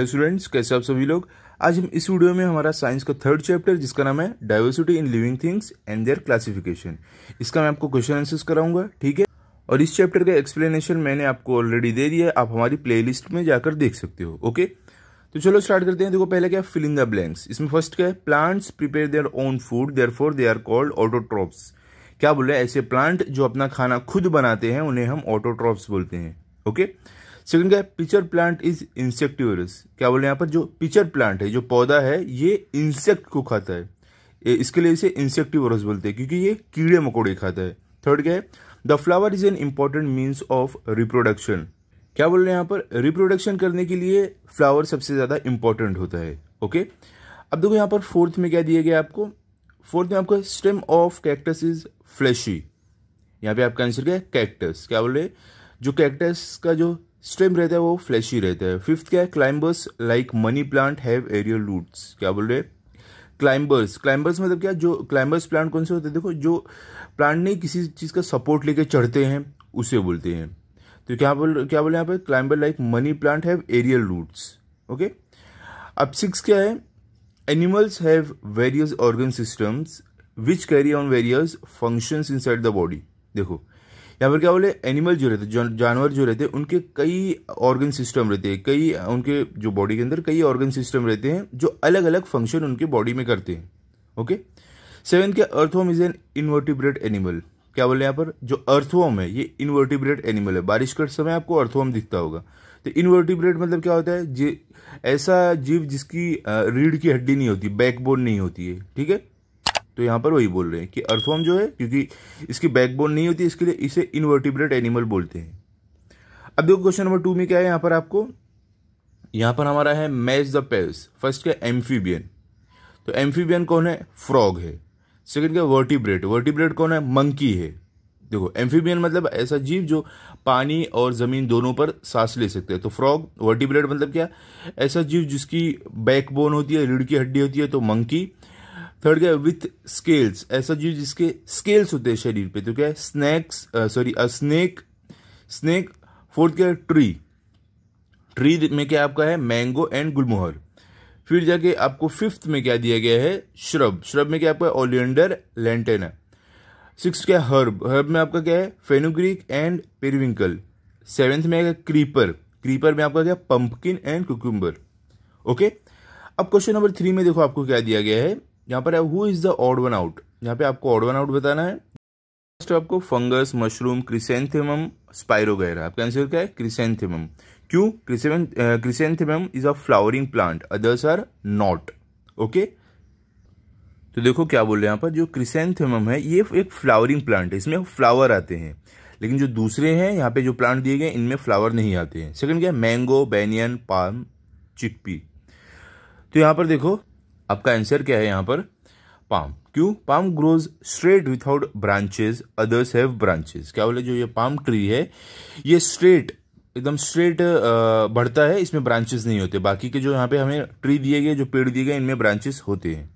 Hello students कैसे आप सभी लोग आज हम इस वीडियो में हमारा साइंस का थर्ड चैप्टर जिसका नाम है diversity in living things and their classification इसका मैं आपको क्वेश्चन आंसर्स कराऊंगा ठीक है और इस चैप्टर का एक्सप्लेनेशन मैंने आपको ऑलरेडी दे दिया है आप हमारी प्ले में जाकर देख सकते हो ओके तो चलो स्टार्ट करते हैं देखो पहले क्या फिलिंग द ब्लैंक्स इसमें फर्स्ट क्या है plants prepare their own food therefore they are called autotrophs क्या बोल रहे हैं ऐसे प्लांट जो अपना खाना खुद बनाते हैं उन्हें हम ऑटोट्रॉप्स बोलते हैं ओके okay? सेकंड क्या है पिचर प्लांट इज इंसेक्टिवरस क्या बोल रहे हैं यहाँ पर जो पिचर प्लांट है जो पौधा है ये इंसेक्ट को खाता है इसके लिए इसे इंसेक्टिवरस बोलते हैं क्योंकि ये कीड़े मकोड़े खाता है थर्ड क्या है the flower is an important means of reproduction क्या बोल रहे हैं यहाँ पर रिप्रोडक्शन करने के लिए फ्लावर सबसे ज़्यादा इंपॉर्टेंट होता है ओके अब देखो यहाँ पर फोर्थ में क्या दिया गया आपको फोर्थ में आपको stem of cactus is fleshy यहाँ पे आपका आंसर क्या है कैक्टस क्या बोल रहे जो कैक्टस का जो स्टेम रहता है वो फ्लैशी रहता है फिफ्थ क्या है climbers like money plant have aerial roots क्या बोल रहे क्लाइंबर्स क्लाइंबर्स मतलब क्या जो क्लाइंबर्स प्लांट कौन से होते हैं देखो जो प्लांट नहीं किसी चीज़ का सपोर्ट लेके चढ़ते हैं उसे बोलते हैं तो क्या बोल क्या बोले यहाँ पे climber like money plant have aerial roots okay अब सिक्स क्या है animals have various organ systems which carry on various functions inside the body देखो या फिर क्या बोले एनिमल जो रहते जानवर जो रहते हैं उनके कई ऑर्गन सिस्टम रहते हैं कई उनके जो बॉडी के अंदर कई ऑर्गन सिस्टम रहते हैं जो अलग अलग फंक्शन उनके बॉडी में करते हैं ओके सेवन के earthworm is an invertebrate animal क्या बोले यहाँ पर जो अर्थवॉम है ये इन्वर्टिब्रेट एनिमल है बारिश के समय आपको अर्थवॉम दिखता होगा तो इन्वर्टिब्रेट मतलब क्या होता है जी ऐसा जीव जिसकी रीढ़ की हड्डी नहीं होती बैकबोन नहीं होती है ठीक है तो यहाँ पर वही बोल रहे हैं कि अर्थवर्म जो है क्योंकि इसकी बैकबोन नहीं होती इसके लिए इसे इनवर्टिब्रेट एनिमल बोलते हैं अब देखो क्वेश्चन नंबर टू में क्या है यहाँ पर आपको यहाँ पर हमारा है मैच द पेल्स फर्स्ट क्या एम्फीबियन तो एम्फीबियन कौन है फ्रॉग है सेकंड क्या वर्टिब्रेट वर्टिब्रेट कौन है मंकी है देखो एम्फीबियन मतलब ऐसा जीव जो पानी और ज़मीन दोनों पर सांस ले सकते हैं तो फ्रॉग वर्टिब्रेट मतलब क्या ऐसा जीव जिसकी बैकबोन होती है रीढ़ की हड्डी होती है तो मंकी थर्ड क्या है विथ स्केल्स ऐसा जो जिसके स्केल्स होते हैं शरीर पे तो क्या है snacks sorry snake snake fourth क्या है ट्री ट्री में क्या आपका है मैंगो एंड गुलमोहर फिर जाके आपको फिफ्थ में क्या दिया गया है श्रब श्रब में क्या आपका ओलियंडर लेंटेना सिक्स क्या हर्ब हर्ब में आपका क्या है फेनुग्रीक एंड पेरिविंकल सेवेंथ में आएगा क्रीपर क्रीपर में आपका क्या पंपकिन एंड कुकुम्बर ओके अब क्वेश्चन नंबर थ्री में देखो आपको क्या दिया गया है यहाँ पर है who is the odd one out यहाँ पे आपको ऑड वन आउट बताना है फर्स्ट आपको फंगस मशरूम क्रिसेंथेमम स्पायरोगैरा आपका आंसर क्या है क्रिसेंथेमम क्यों chrysanthemum is a flowering plant others are not okay तो देखो क्या बोल रहे हैं यहाँ पर जो क्रिसेंथेमम है ये एक फ्लावरिंग प्लांट है इसमें फ्लावर आते हैं लेकिन जो दूसरे हैं यहाँ पे जो प्लांट दिए गए इनमें फ्लावर नहीं आते हैं सेकंड क्या है मैंगो बैनियन पाम चिकपी तो यहाँ पर देखो आपका आंसर क्या है यहाँ पर पाम क्यों palm grows straight without branches others have branches क्या बोले जो ये पाम ट्री है ये स्ट्रेट एकदम स्ट्रेट बढ़ता है इसमें ब्रांचेस नहीं होते बाकी के जो यहाँ पे हमें ट्री दिए गए जो पेड़ दिए गए इनमें ब्रांचेस होते हैं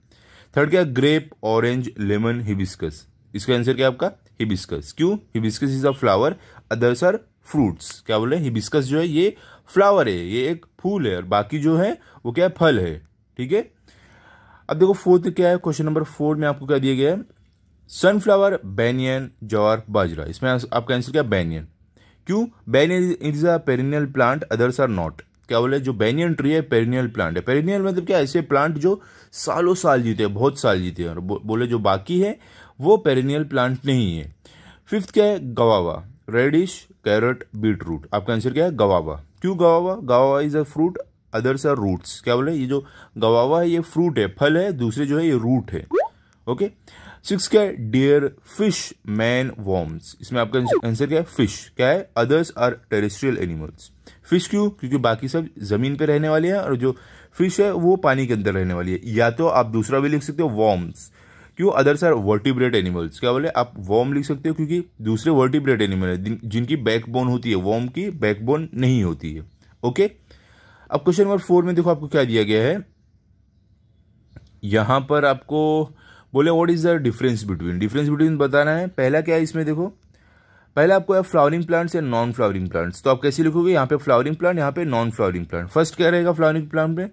थर्ड क्या ग्रेप ऑरेंज लेमन हिबिस्कस इसका आंसर क्या आपका हिबिस्कस क्यों hibiscus is a flower others are fruits क्या बोले हिबिस्कस जो है ये फ्लावर है ये एक फूल है और बाकी जो है वो क्या है फल है ठीक है अब देखो फोर्थ क्या है क्वेश्चन नंबर फोर में आपको क्या दिया गया है सनफ्लावर बैनियन जॉर बाजरा इसमें आपका आंसर क्या बैनियन क्यों banyan is a perennial plant others are not क्या बोले जो बैनियन ट्री है पेरिनियल प्लांट है पेरिनियल मतलब क्या ऐसे प्लांट जो सालों साल जीते हैं बहुत साल जीते हैं और बोले जो बाकी है वो पेरिनियल प्लांट नहीं है फिफ्थ क्या है guava radish carrot beetroot आपका आंसर क्या है गवावा क्यों guava guava is a fruit others are roots क्या बोले ये जो गवावा है ये फ्रूट है फल है दूसरे जो है ये रूट है ओके सिक्स क्या है डियर फिश मैन वॉर्म्स इसमें आपका आंसर क्या है फिश क्या है others are terrestrial animals fish क्यों क्योंकि बाकी सब जमीन पे रहने वाले हैं और जो फिश है वो पानी के अंदर रहने वाली है या तो आप दूसरा भी लिख सकते हो वॉर्म्स क्यों अदर्स आर वर्टिब्रेट एनिमल्स क्या बोले आप वॉर्म लिख सकते हो क्योंकि दूसरे वर्टिब्रेट एनिमल है जिनकी बैकबोन होती है वॉर्म की बैकबोन नहीं होती है ओके okay? अब क्वेश्चन नंबर फोर में देखो आपको क्या दिया गया है यहां पर आपको बोले what is the difference between difference between बताना है पहला क्या है इसमें देखो पहला आपको है फ्लावरिंग प्लांट्स या नॉन फ्लावरिंग प्लांट्स तो आप कैसे लिखोगे यहाँ पे फ्लावरिंग प्लांट यहाँ पे नॉन फ्लावरिंग प्लांट फर्स्ट क्या रहेगा फ्लावरिंग प्लांट में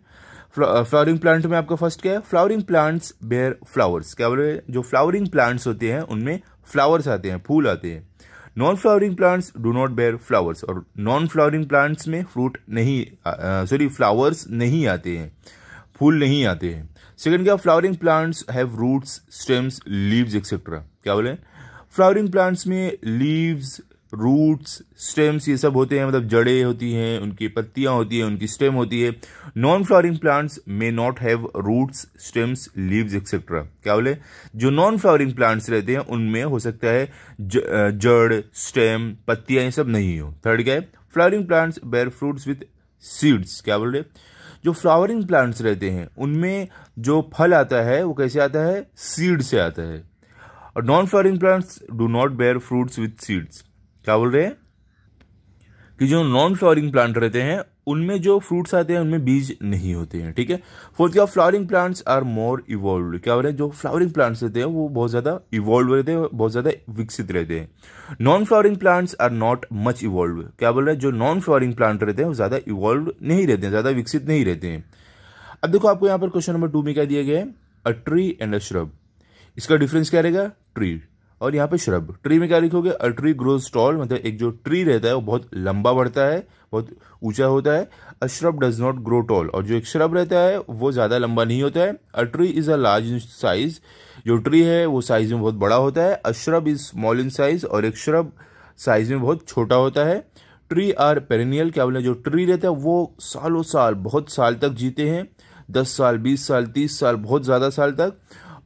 फ्लावरिंग प्लांट uh, में आपका फर्स्ट क्या है फ्लावरिंग प्लांट्स बेयर फ्लावर्स क्या बोले जो फ्लावरिंग प्लांट्स होते हैं उनमें फ्लावर्स आते हैं फूल आते हैं non flowering plants do not bear flowers और नॉन फ्लावरिंग प्लांट्स में फ्रूट नहीं सॉरी फ्लावर्स नहीं आते हैं फूल नहीं आते हैं सेकंड क्या flowering plants have roots stems leaves etcetera क्या बोले फ्लावरिंग प्लांट्स में लीव्स रूट्स स्टेम्स ये सब होते हैं मतलब जड़ें होती हैं उनकी पत्तियां होती हैं उनकी स्टेम होती है non flowering plants may not have roots stems leaves etcetera क्या बोले जो नॉन फ्लावरिंग प्लांट्स रहते हैं उनमें हो सकता है जड़ स्टेम पत्तियां ये सब नहीं हो थर्ड क्या है flowering plants bear fruits with seeds क्या बोल रहे जो फ्लावरिंग प्लांट्स रहते हैं उनमें जो फल आता है वो कैसे आता है सीड से आता है और non flowering plants do not bear fruits with seeds क्या बोल रहे हैं कि जो नॉन फ्लावरिंग प्लांट रहते हैं उनमें जो फ्रूट्स आते हैं उनमें बीज नहीं होते हैं ठीक है फोर्थ क्या flowering plants are more evolve क्या बोल रहे हैं जो फ्लावरिंग प्लांट्स रहते हैं वो बहुत ज़्यादा इवॉल्व रहते हैं बहुत ज़्यादा विकसित रहते हैं non flowering plants are not much evolve क्या बोल रहे हैं जो नॉन फ्लावरिंग प्लांट रहते हैं वो ज़्यादा इवॉल्व नहीं रहते हैं ज़्यादा विकसित नहीं रहते हैं अब देखो आपको यहां पर क्वेश्चन नंबर टू में क्या दिया गया है a tree and a shrub इसका डिफरेंस क्या रहेगा ट्री और यहाँ पे श्रब ट्री में क्या लिखोगे अ ट्री ग्रोज टॉल मतलब एक जो ट्री रहता है वो बहुत लंबा बढ़ता है बहुत ऊंचा होता है a shrub does not grow tall और जो एक श्रब रहता है वो ज़्यादा लंबा नहीं होता है a tree is a large in size जो ट्री है वो साइज में बहुत बड़ा होता है a shrub is small in size और एक श्रब साइज में बहुत छोटा होता है ट्री आर पेरिनियल क्या बोले जो ट्री रहता है वो सालों साल बहुत साल तक जीते हैं दस साल बीस साल तीस साल बहुत ज़्यादा साल तक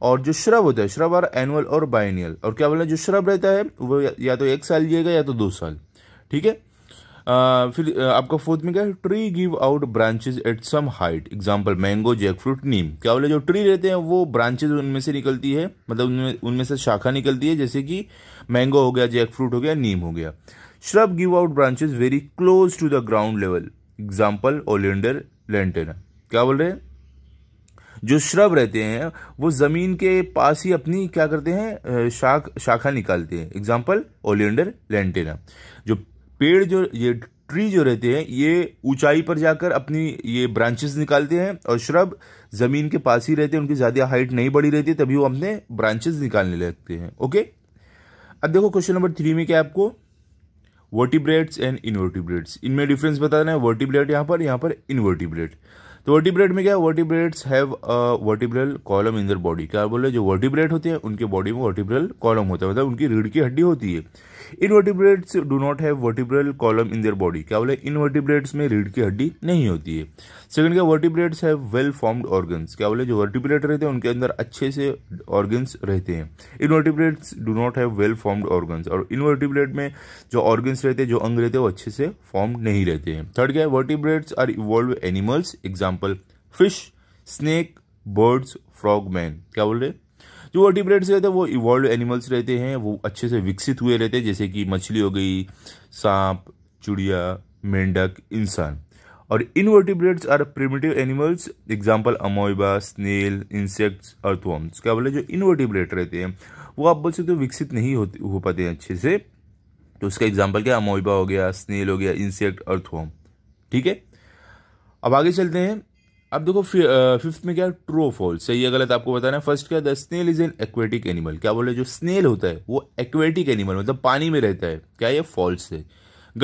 और जो श्रब होता है श्रब और एनुअल और बाइनियल और क्या बोलना जो श्रब रहता है वो या तो एक साल लिएगा या तो दो साल ठीक है फिर आपका फोर्थ में क्या है tree give out branches at some height example mango jackfruit neem क्या बोले जो ट्री रहते हैं वो ब्रांचेज उनमें से निकलती है मतलब उनमें उनमें से शाखा निकलती है जैसे कि मैंगो हो गया जैक फ्रूट हो गया नीम हो गया shrub give out branches very close to the ground level example oleander lantana क्या बोल रहे हैं जो श्रब रहते हैं वो ज़मीन के पास ही अपनी क्या करते हैं शाख शाखा निकालते हैं एग्जाम्पल ओलियंडर लेंटेना जो पेड़ जो ये ट्री जो रहते हैं ये ऊंचाई पर जाकर अपनी ये ब्रांचेस निकालते हैं और श्रब ज़मीन के पास ही रहते हैं उनकी ज़्यादा हाइट नहीं बढ़ी रहती तभी वो अपने ब्रांचेस निकालने लगते हैं ओके अब देखो क्वेश्चन नंबर थ्री में क्या आपको वर्टिब्रेट्स एंड इनवर्टिब्रेट्स इनमें डिफरेंस बताना है वर्टिब्रेट यहां पर यहां पर इनवर्टिब्रेट तो वर्टिब्रेट में क्या vertebrates have vertebral column in their body क्या बोले जो वर्टिब्रेट होते हैं उनके बॉडी में वर्टिब्रल कॉलम होता है मतलब उनकी रीढ़ की हड्डी होती है invertebrates do not have vertebral column in their body क्या बोले इनवर्टिब्रेट्स में रीढ़ की हड्डी नहीं होती है सेकंड क्या vertebrates have well formed organs क्या बोले जो वर्टिब्रेट रहते हैं उनके अंदर अच्छे से ऑर्गन्स रहते हैं invertebrates do not have well formed organs और इनवर्टिब्रेट में जो ऑर्गन्स रहते हैं जो अंग रहते हैं वो अच्छे से फॉर्म नहीं रहते हैं थर्ड क्या vertebrates are evolve animals example fish snake birds frog man क्या बोल रहे जो वर्टिब्रेट्स रहते हैं वो इवॉल्व एनिमल्स रहते हैं वो अच्छे से विकसित हुए रहते हैं जैसे कि मछली हो गई सांप चिड़िया मेंढक इंसान और invertebrates are primitive animals example amoeba snail insects earthworms क्या बोले जो इनवर्टिब्रेट रहते हैं वो आप बोल सकते हो विकसित नहीं होते हो पाते हैं अच्छे से तो उसका एग्जाम्पल क्या अमोइबा हो गया स्नेल हो गया इंसेक्ट अर्थवॉर्म ठीक है अब आगे चलते हैं अब देखो फिफ्थ में क्या ट्रो फॉल्स सही है गलत आपको बताना है फर्स्ट क्या the snail is an aquatic animal क्या बोले जो स्नेल होता है वो एक्वेटिक एनिमल मतलब पानी में रहता है क्या ये फॉल्स है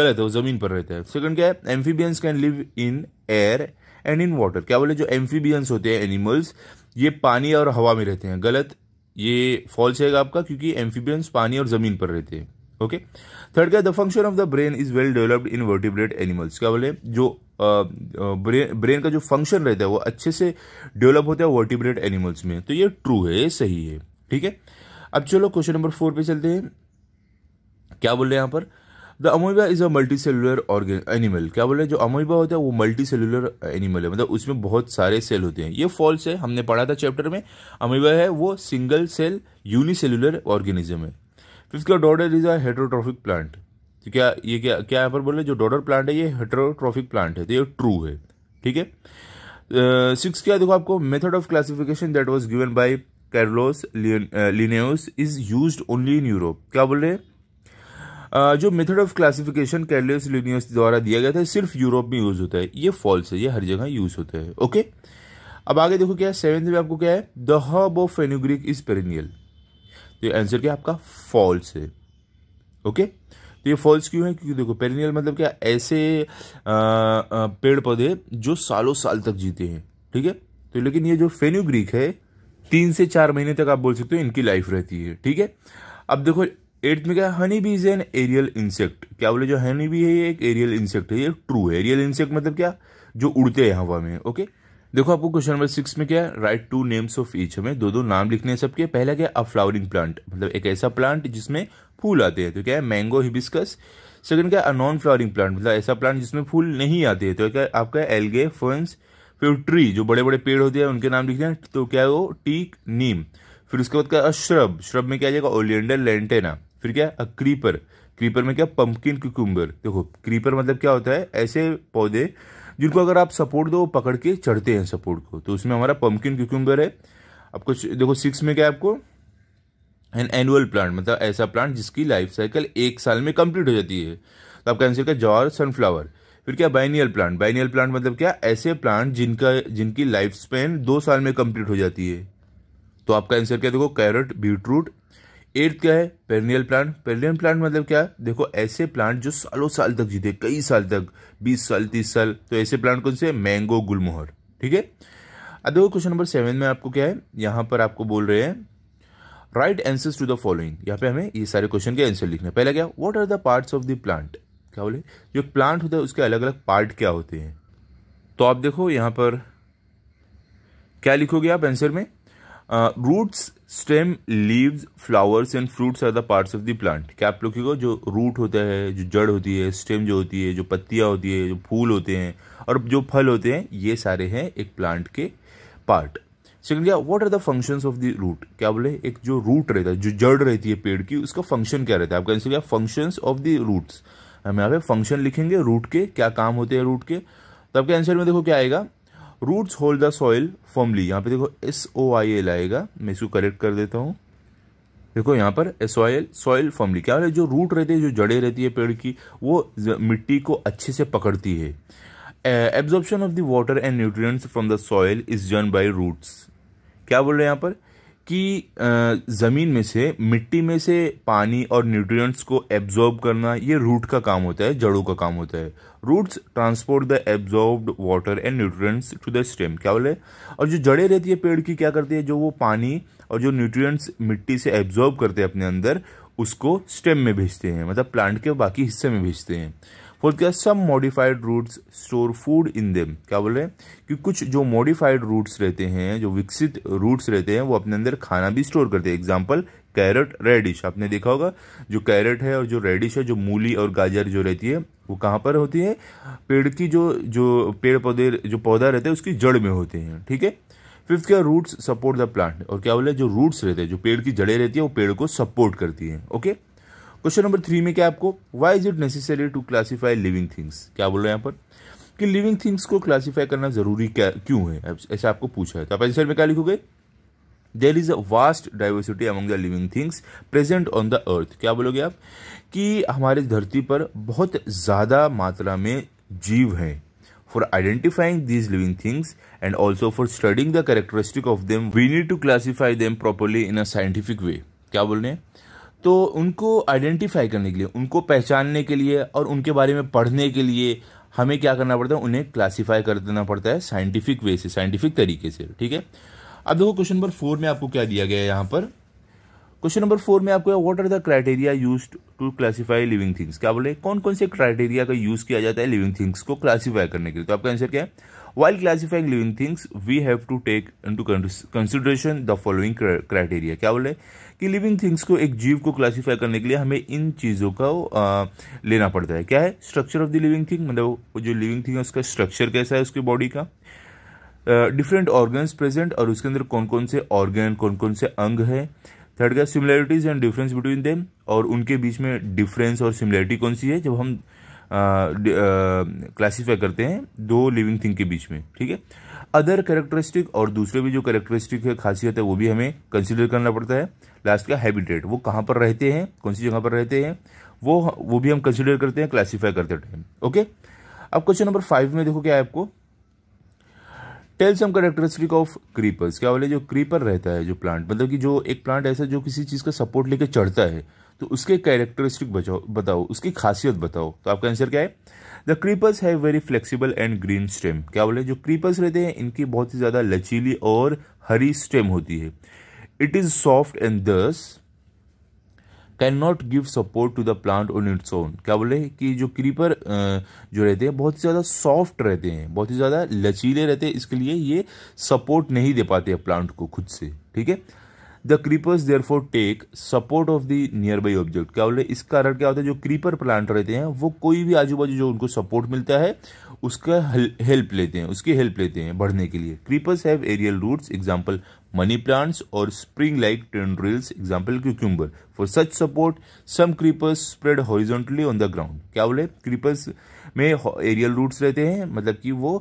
गलत है वो जमीन पर रहता है सेकंड क्या है amphibians can live in air and in water क्या बोले जो एम्फीबियंस होते हैं एनिमल्स ये पानी और हवा में रहते हैं गलत ये फॉल्स है आपका क्योंकि एम्फीबियंस पानी और जमीन पर रहते हैं ओके थर्ड क्या the function of the brain is well developed in vertebrate animals क्या बोले जो ब्रेन ब्रेन का जो फंक्शन रहता है वो अच्छे से डेवलप होता है वर्टिब्रेट एनिमल्स में तो ये ट्रू है ये सही है ठीक है अब चलो क्वेश्चन नंबर फोर पे चलते हैं क्या बोल रहे हैं यहाँ पर the amoeba is a multi cellular organ animal क्या बोल रहे हैं जो अमोइबा होता है वो मल्टी सेलुलर एनिमल है मतलब उसमें बहुत सारे सेल होते हैं ये फॉल्स है हमने पढ़ा था चैप्टर में अमोइबा है वो सिंगल सेल यूनिसेलुलर ऑर्गेनिज्म है फिर तो इसका dodder is a heterotrophic plant तो क्या ये क्या क्या यहाँ पर बोले जो डॉडर प्लांट है ये हेट्रोट्रॉफिक प्लांट है तो ये ट्रू है ठीक है सिक्स क्या देखो आपको method of classification that was given by Carolus Linnaeus is use only in Europe क्या बोल रहे हैं Uh, जो method of classification Carolus Linnaeus द्वारा दिया गया था सिर्फ यूरोप में यूज होता है ये फॉल्स है ये हर जगह यूज होता है ओके अब आगे देखो क्या है सेवेंथ में आपको क्या है the herb of fenugreek is perennial ये आंसर क्या आपका फॉल्स है ओके तो ये फॉल्स तो क्यों है क्योंकि देखो पेरिनियल मतलब क्या ऐसे पेड़ पौधे जो सालों साल तक जीते हैं ठीक है तो लेकिन ये जो फेन्यूग्रीक है तीन से चार महीने तक आप बोल सकते हो इनकी लाइफ रहती है ठीक है अब देखो एट्थ में क्या honey bee is an aerial insect क्या बोले जो हनी बी है ये एक एरियल इंसेक्ट है ये ट्रू है एरियल इंसेक्ट मतलब क्या जो उड़ते हैं हवा में ओके देखो आपको क्वेश्चन नंबर सिक्स में क्या है write two names of each हमें दो दो नाम लिखने हैं सबके पहला क्या है अ फ्लावरिंग प्लांट मतलब एक ऐसा प्लांट जिसमें फूल आते हैं तो क्या है मैंगो हिबिस्कस सेकंड क्या है अ नॉन फ्लावरिंग प्लांट मतलब ऐसा प्लांट जिसमें फूल नहीं आते हैं तो क्या आपका एलगे फंस फिर ट्री जो बड़े बड़े पेड़ होते हैं उनके नाम लिखते हैं तो क्या है वो टीक नीम फिर उसके बाद क्या अ श्रब श्रब में क्या आ जाएगा ओलियंडर लेंटेना फिर क्या अक्रीपर क्रीपर में क्या पंपकिन क्यूकुम्बर देखो क्रीपर मतलब क्या होता है ऐसे पौधे जिनको अगर आप सपोर्ट दो पकड़ के चढ़ते हैं सपोर्ट को तो उसमें हमारा पंपकिन क्यूकुम्बर है आपको देखो सिक्स में क्या है आपको एन एनुअल प्लांट मतलब ऐसा प्लांट जिसकी लाइफ साइकिल एक साल में कंप्लीट हो जाती है तो आपका आंसर क्या जॉर सनफ्लावर फिर क्या बाइनियल प्लांट बाइनियल प्लांट मतलब क्या ऐसे प्लांट जिनका जिनकी लाइफ स्पेन दो साल में कंप्लीट हो जाती है तो आपका आंसर क्या देखो कैरेट बीटरूट एट्थ क्या है पेरिनियल प्लांट पेरिनियल प्लांट मतलब क्या देखो ऐसे प्लांट जो सालों साल तक जीते कई साल तक बीस साल तीस साल तो ऐसे प्लांट कौन से मैंगो गुलमोहर ठीक है अब देखो क्वेश्चन नंबर सेवन में आपको क्या है यहां पर आपको बोल रहे हैं write answer to the following यहाँ पे हमें ये सारे क्वेश्चन के आंसर लिखने पहला क्या what are the part of the plant क्या बोले जो प्लांट होता है उसके अलग अलग पार्ट क्या होते हैं तो आप देखो यहां पर क्या लिखोगे आप आंसर में uh, stem leaves flowers and fruits are the parts of the plant क्या आप लोग जो रूट होता है जो जड़ होती है स्टेम जो होती है जो पत्तियां होती है जो फूल होते हैं और जो फल होते हैं ये सारे हैं एक प्लांट के पार्ट सेकंड क्या what are the functions of the root क्या बोले एक जो रूट रहता है जो जड़ रहती है पेड़ की उसका फंक्शन क्या रहता है आपका आंसर क्या फंक्शंस ऑफ द रूट्स हम यहाँ पे फंक्शन लिखेंगे रूट के क्या काम होते हैं रूट के तो आपके आंसर में देखो क्या आएगा roots hold the soil firmly यहाँ पे देखो एस ओ आई एल आएगा मैं इसको करेक्ट कर देता हूँ देखो यहाँ पर एल सॉयल फॉर्मली क्या जो रूट रहती है जो जड़ें रहती है पेड़ की वो मिट्टी को अच्छे से पकड़ती है absorption of the water and nutrients from the soil is done by roots क्या बोल रहे हैं यहाँ पर कि ज़मीन में से मिट्टी में से पानी और न्यूट्रिएंट्स को एब्जॉर्ब करना ये रूट का काम होता है जड़ों का काम होता है roots transport the absorbed water and nutrients to the stem क्या बोले और जो जड़ें रहती है पेड़ की क्या करती है जो वो पानी और जो न्यूट्रिएंट्स मिट्टी से एब्जॉर्ब करते हैं अपने अंदर उसको स्टेम में भेजते हैं मतलब प्लांट के बाकी हिस्से में भेजते हैं फोर्थ क्या some modified roots store food in them क्या बोल रहे हैं कि कुछ जो मॉडिफाइड रूट्स रहते हैं जो विकसित रूट्स रहते हैं वो अपने अंदर खाना भी स्टोर करते हैं एग्जाम्पल कैरेट रेडिश आपने देखा होगा जो कैरेट है और जो रेडिश है जो मूली और गाजर जो रहती है वो कहाँ पर होती है पेड़ की जो जो पेड़ पौधे जो पौधा रहता है उसकी जड़ में होते हैं ठीक है फिफ्थ क्या रूट्स सपोर्ट द प्लांट और क्या बोले जो रूट्स रहते हैं जो पेड़ की जड़ें रहती है वो पेड़ को सपोर्ट करती है ओके क्वेश्चन नंबर थ्री में क्या आपको why is it necessary to classify living things क्या बोल रहे हैं यहाँ पर कि लिविंग थिंग्स को क्लासीफाई करना जरूरी क्या क्यों है ऐसा आपको पूछा है तो आप आंसर में क्या लिखोगे there is a vast diversity among the living things present on the earth क्या बोलोगे आप कि हमारे धरती पर बहुत ज़्यादा मात्रा में जीव हैं for identifying these living things and also for studying the characteristic of them we need to classify them properly in a scientific way क्या बोल रहे हैं तो उनको आइडेंटिफाई करने के लिए उनको पहचानने के लिए और उनके बारे में पढ़ने के लिए हमें क्या करना पड़ता है उन्हें क्लासीफाई कर देना पड़ता है साइंटिफिक वे से साइंटिफिक तरीके से ठीक है अब देखो क्वेश्चन नंबर फोर में आपको क्या दिया गया है यहाँ पर क्वेश्चन नंबर फोर में आपको what are the criteria use to classify living things क्या बोले कौन कौन से क्राइटेरिया का यूज किया जाता है लिविंग थिंग्स को क्लासीफाई करने के लिए तो आपका आंसर क्या है while classifying living things we have to take into consideration the following criteria क्या बोले कि लिविंग थिंग्स को एक जीव को क्लासीफाई करने के लिए हमें इन चीज़ों का लेना पड़ता है क्या है structure of the living thing मतलब जो लिविंग थिंग है उसका स्ट्रक्चर कैसा है उसकी बॉडी का डिफरेंट ऑर्गन्स प्रेजेंट और उसके अंदर कौन कौन से ऑर्गन कौन कौन से अंग है थर्ड का similarities and difference between them और उनके बीच में डिफरेंस और सिमिलैरिटी कौन सी है जब हम क्लासीफाई करते हैं दो लिविंग थिंग के बीच में ठीक है अदर करेक्टरिस्टिक और दूसरे भी जो करेक्टरिस्टिक है खासियत है वो भी हमें कंसिडर करना पड़ता है लास्ट का हैबिटेट वो कहाँ पर रहते हैं कौन सी जगह पर रहते हैं वो वो भी हम कंसिडर करते हैं क्लासीफाई करते टाइम ओके अब क्वेश्चन नंबर फाइव में देखो क्या है आपको tell some characteristic of creepers क्या बोले जो क्रीपर रहता है जो प्लांट मतलब कि जो एक प्लांट ऐसा जो किसी चीज़ का सपोर्ट लेकर चढ़ता है तो उसके कैरेक्टरिस्टिक बचाओ बताओ उसकी खासियत बताओ तो आपका आंसर क्या है the creepers have very flexible and green stem क्या बोले जो क्रीपर्स रहते हैं इनकी बहुत ही ज़्यादा लचीली और हरी स्टेम होती है it is soft and thus can not give support to the plant on its own क्या बोले कि जो क्रीपर जो रहते हैं बहुत ही ज़्यादा सॉफ्ट रहते हैं बहुत ही ज़्यादा लचीले रहते हैं इसके लिए ये सपोर्ट नहीं दे पाते हैं प्लांट को खुद से ठीक है the creepers therefore take support of the nearby object क्या बोले इस कारण क्या होता है जो क्रीपर प्लांट रहते हैं वो कोई भी आजू बाजू जो उनको सपोर्ट मिलता है उसका हेल्प लेते हैं उसकी हेल्प लेते हैं बढ़ने के लिए creepers have aerial roots example money plants और spring like tendrils example cucumber for such support some creepers spread horizontally on the ground क्या बोले क्रीपर्स में एरियल रूट्स रहते हैं मतलब कि वो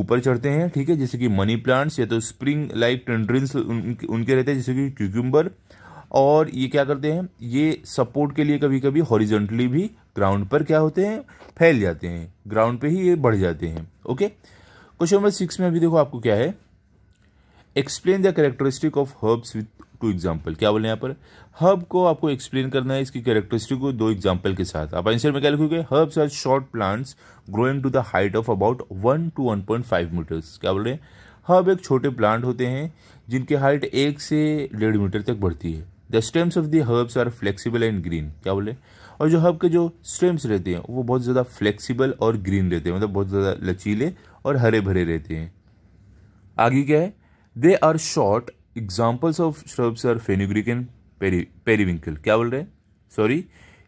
ऊपर चढ़ते हैं ठीक है जैसे कि मनी प्लांट्स या तो स्प्रिंग लाइक टेंड्रिल्स उनके रहते हैं जैसे कि क्यूक्यूम्बर और ये क्या करते हैं ये सपोर्ट के लिए कभी कभी हॉरिजेंटली भी ग्राउंड पर क्या होते हैं फैल जाते हैं ग्राउंड पे ही ये बढ़ जाते हैं ओके क्वेश्चन नंबर सिक्स में अभी देखो आपको क्या है explain the characteristic of herbs with two example क्या बोले यहाँ पर हर्ब को आपको एक्सप्लेन करना है इसकी कैरेक्टरिस्टिक को दो एग्जाम्पल के साथ आप आंसर में क्या लिखोगे herbs are short plants growing to the height of about one to one point five metres क्या बोल रहे हैं हर्ब एक छोटे प्लांट होते हैं जिनकी हाइट एक से डेढ़ मीटर तक बढ़ती है the stems of the herbs are flexible and green क्या बोले और जो हर्ब के जो स्टेम्स रहते हैं वो बहुत ज़्यादा फ्लेक्सीबल और ग्रीन रहते हैं मतलब बहुत ज़्यादा लचीले और हरे भरे रहते हैं आगे क्या है they are short examples of shrubs are fenugreek and peri periwinkle क्या बोल रहे हैं सॉरी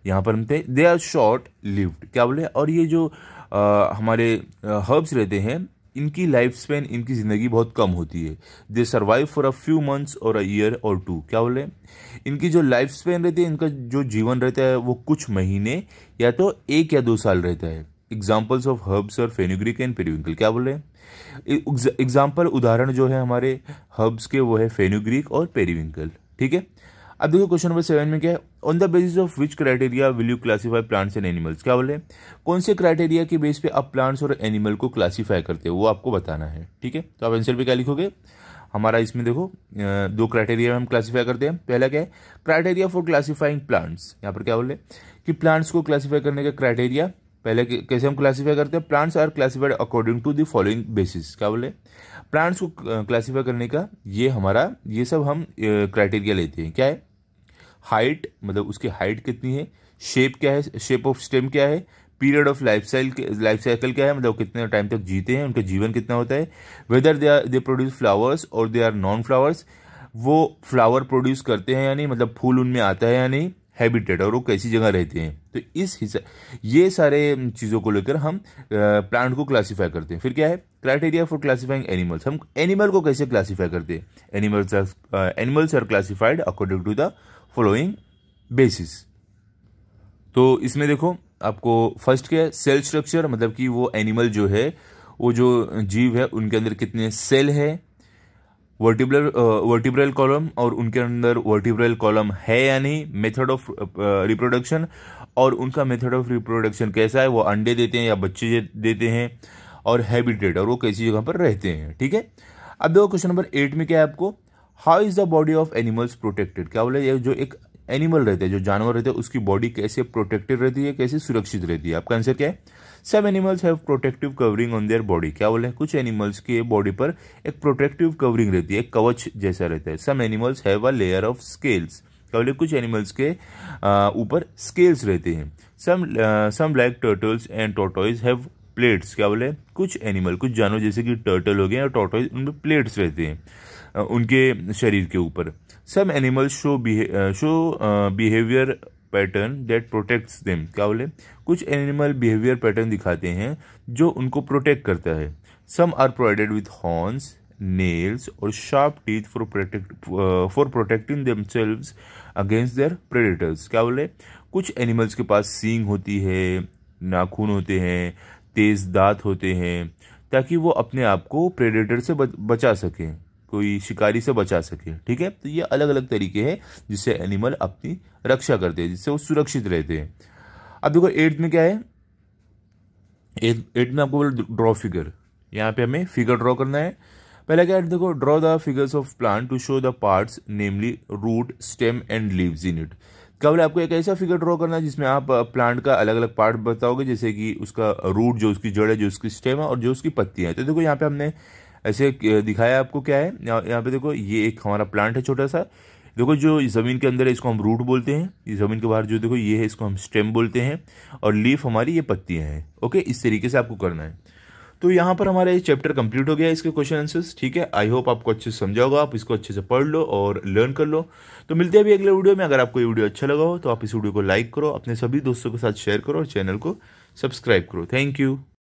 यहाँ पर हम थे दे आर शॉर्ट लिव्ड क्या बोले और ये जो आ, हमारे हर्ब्स रहते हैं इनकी लाइफ स्पेन इनकी ज़िंदगी बहुत कम होती है they survive for a few months और अ ईयर और टू क्या बोल हैं इनकी जो लाइफ स्पेन रहती है इनका जो जीवन रहता है वो कुछ महीने या तो एक या दो साल रहता है examples of herbs are fenugreek and periwinkle क्या बोल रहे हैं एग्जाम्पल उदाहरण जो है हमारे हर्ब्स के वो है फेनुग्रिक और पेरिविंकल ठीक है अब देखो क्वेश्चन नंबर सेवन में क्या है on the basis of which criteria will you classify plants and animals क्या बोले कौन से क्राइटेरिया के बेस पे आप प्लांट्स और एनिमल को क्लासीफाई करते हो वो आपको बताना है ठीक है तो आप आंसर पे क्या लिखोगे हमारा इसमें देखो दो क्राइटेरिया हम क्लासीफाई करते हैं पहला क्या है क्राइटेरिया फॉर क्लासीफाइंग प्लांट्स यहाँ पर क्या बोले कि प्लांट्स को क्लासीफाई करने का क्राइटेरिया पहले कैसे हम क्लासीफाई करते हैं plants are classified according to the following basis क्या बोले प्लांट्स को क्लासीफाई करने का ये हमारा ये सब हम क्राइटेरिया लेते हैं क्या है हाइट मतलब उसकी हाइट कितनी है शेप क्या है शेप ऑफ स्टेम क्या है period of life cycle life cycle क्या है मतलब कितने टाइम तक जीते हैं उनका जीवन कितना होता है whether they are they produce flowers or they are non flowers वो फ्लावर प्रोड्यूस करते हैं या नहीं मतलब फूल उनमें आता है या नहीं हैबिटेट और वो कैसी जगह रहते हैं तो इस हिसाब ये सारे चीज़ों को लेकर हम प्लांट को क्लासीफाई करते हैं फिर क्या है क्राइटेरिया फॉर क्लासीफाइंग एनिमल्स हम एनिमल को कैसे क्लासीफाई करते हैं animals animals are classified according to the following basis तो इसमें देखो आपको फर्स्ट क्या है सेल स्ट्रक्चर मतलब कि वो एनिमल जो है वो जो जीव है उनके अंदर कितने सेल है वर्टिब्रल वर्टिब्रल कॉलम और उनके अंदर वर्टिब्रल कॉलम है या नहीं मेथड ऑफ रिप्रोडक्शन और उनका मेथड ऑफ रिप्रोडक्शन कैसा है वो अंडे देते हैं या बच्चे देते हैं और हैबिटेट और वो कैसी जगह पर रहते हैं ठीक है अब देखो क्वेश्चन नंबर एट में क्या है आपको how is the body of animals protected क्या बोले जो एक एनिमल रहते हैं जो जानवर रहते हैं उसकी बॉडी कैसे प्रोटेक्टिव रहती है कैसे सुरक्षित रहती है आपका आंसर क्या है some animals have protective covering on their body क्या बोले कुछ एनिमल्स के बॉडी पर एक प्रोटेक्टिव कवरिंग रहती है कवच जैसा रहता है some animals have a layer of scales क्या बोले कुछ एनिमल्स के ऊपर स्केल्स रहते हैं some some like turtles and tortoise have plates क्या बोले कुछ एनिमल कुछ जानवर जैसे कि टर्टल हो गए और टोटोइज उनमें प्लेट्स रहते हैं उनके शरीर के ऊपर some animals show show behaviour pattern that protects them क्या बोले कुछ एनिमल बिहेवियर पैटर्न दिखाते हैं जो उनको प्रोटेक्ट करता है some are provided with horns nails और sharp teeth for protect for protecting them against their predators क्या बोले कुछ एनिमल्स के पास सींग होती है नाखून होते हैं तेज़ दांत होते हैं ताकि वो अपने आप को प्रेडेटर से बचा सकें कोई शिकारी से बचा सके ठीक है तो ये अलग अलग तरीके हैं जिससे एनिमल अपनी रक्षा करते हैं जिससे वो सुरक्षित रहते हैं अब देखो एट्थ में क्या है एट में आपको बोल ड्रॉ फिगर यहाँ पे हमें फिगर ड्रॉ करना है पहला क्या है देखो draw the figures of plant to show the parts namely root stem and leaves in it क्या बोले आपको एक ऐसा फिगर ड्रॉ करना है जिसमें आप प्लांट का अलग अलग पार्ट बताओगे जैसे कि उसका रूट जो उसकी जड़ है जो उसकी स्टेम है और जो उसकी पत्तियां हैं तो देखो यहाँ पे हमने ऐसे दिखाया आपको क्या है यहाँ पे देखो ये एक हमारा प्लांट है छोटा सा देखो जो ज़मीन के अंदर है इसको हम रूट बोलते हैं ज़मीन के बाहर जो देखो ये है इसको हम स्टेम बोलते हैं और लीफ हमारी ये पत्तियाँ हैं ओके इस तरीके से आपको करना है तो यहाँ पर हमारा ये चैप्टर कंप्लीट हो गया इसके क्वेश्चन आंसर्स ठीक है आई होप आपको अच्छे से समझा होगा आप इसको अच्छे से पढ़ लो और लर्न कर लो तो मिलते हैं अभी अगले वीडियो में अगर आपको ये वीडियो अच्छा लगा हो तो आप इस वीडियो को लाइक करो अपने सभी दोस्तों के साथ शेयर करो और चैनल को सब्सक्राइब करो थैंक यू